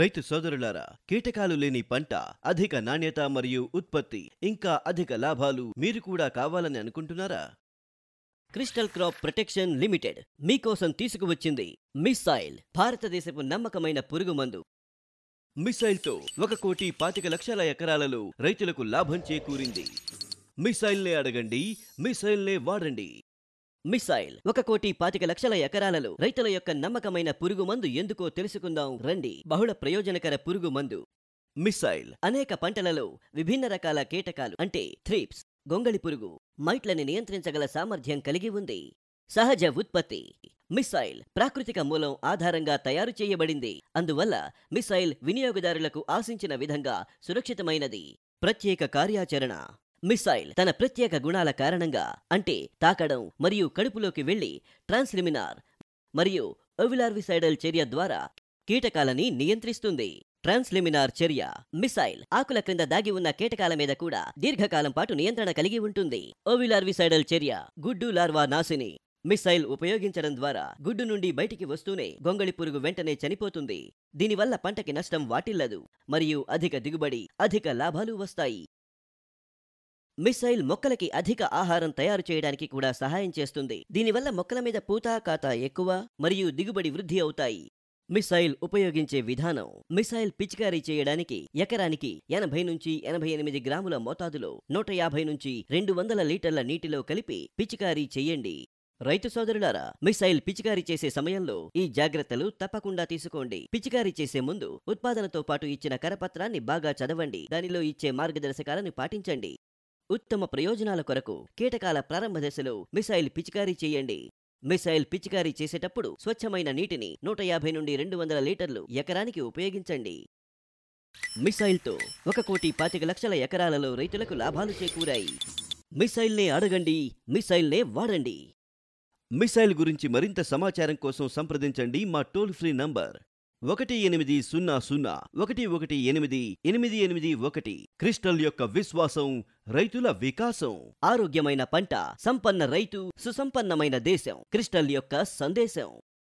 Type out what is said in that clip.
రైతు సోదరులారా కీటకాలు లేని పంట అధిక నాణ్యత మరియు ఉత్పత్తి ఇంకా అధిక లాభాలు మీరు కూడా కావాలని అనుకుంటున్నారా క్రిస్టల్ క్రాప్ ప్రొటెక్షన్ లిమిటెడ్ మీకోసం తీసుకువచ్చింది మిస్సైల్ భారతదేశపు నమ్మకమైన పురుగు మందు ఒక కోటి పాతిక లక్షల ఎకరాలలో రైతులకు లాభం చేకూరింది మిస్సైల్నే అడగండి మిస్సైల్నే వాడండి మిసైల్ ఒక కోటి పాతిక లక్షల ఎకరాలలో రైతుల యొక్క నమ్మకమైన పురుగు మందు ఎందుకో తెలుసుకుందాం రండి బహుళ ప్రయోజనకర పురుగు మందు మిసైల్ అనేక పంటలలో విభిన్న రకాల కీటకాలు అంటే థ్రిప్స్ గొంగళి పురుగు మైట్లని నియంత్రించగల సామర్థ్యం కలిగి ఉంది సహజ ఉత్పత్తి మిసైల్ ప్రాకృతిక మూలం ఆధారంగా తయారు చేయబడింది అందువల్ల మిసైల్ వినియోగదారులకు ఆశించిన విధంగా సురక్షితమైనది ప్రత్యేక కార్యాచరణ మిసైల్ తన ప్రత్యేక గుణాల కారణంగా అంటే తాకడం మరియు కడుపులోకి వెళ్లి ట్రాన్స్లిమినార్ మరియు ఒవిలార్విసైడల్ చర్య ద్వారా కీటకాలని నియంత్రిస్తుంది ట్రాన్స్లిమినార్ చర్య మిస్సైల్ ఆకుల క్రింద దాగి ఉన్న కీటకాల మీద కూడా దీర్ఘకాలం పాటు నియంత్రణ కలిగి ఉంటుంది ఓవిలార్విసైడల్ చర్య గుడ్డు లార్వా నాశిని మిసైల్ ఉపయోగించడం ద్వారా గుడ్డు నుండి బయటికి వస్తూనే గొంగళి పురుగు వెంటనే చనిపోతుంది దీనివల్ల పంటకి నష్టం వాటిల్లదు మరియు అధిక దిగుబడి అధిక లాభాలు వస్తాయి మిసైల్ మొక్కలకి అధిక ఆహారం తయారు చేయడానికి కూడా సహాయం చేస్తుంది దీనివల్ల మొక్కల మీద పూత కాత ఎక్కువ మరియు దిగుబడి వృద్ధి అవుతాయి మిసైల్ ఉపయోగించే విధానం మిసైల్ పిచికారీ చేయడానికి ఎకరానికి ఎనభై నుంచి ఎనభై ఎనిమిది గ్రాముల మోతాదులో నూట యాభై నుంచి రెండు వందల లీటర్ల నీటిలో కలిపి పిచికారీ చేయండి రైతు సోదరులారా మిసైల్ పిచికారీ చేసే సమయంలో ఈ జాగ్రత్తలు తప్పకుండా తీసుకోండి పిచికారీ చేసే ముందు ఉత్పాదనతో పాటు ఇచ్చిన కరపత్రాన్ని బాగా చదవండి దానిలో ఇచ్చే మార్గదర్శకాలను పాటించండి ఉత్తమ ప్రయోజనాల కొరకు కీటకాల ప్రారంభ దశలో మిసైల్ పిచికారీ చేయండి మిసైల్ పిచికారీ చేసేటప్పుడు స్వచ్ఛమైన నీటిని నూట యాభై నుండి రెండు వందల లీటర్లు ఎకరానికి ఉపయోగించండి మిసైల్తో ఒక కోటి పాతిక లక్షల ఎకరాలలో రైతులకు లాభాలు చేకూరాయి మిసైల్నే అడగండి మిసైల్నే వాడండి మిసైల్ గురించి మరింత సమాచారం కోసం సంప్రదించండి మా టోల్ ఫ్రీ నంబర్ ఒకటి ఎనిమిది సున్నా సున్నా ఒకటి ఒకటి ఎనిమిది ఎనిమిది ఎనిమిది ఒకటి క్రిస్టల్ యొక్క విశ్వాసం రైతుల వికాసం ఆరోగ్యమైన పంట సంపన్న రైతు సుసంపన్నమైన దేశం క్రిస్టల్ యొక్క సందేశం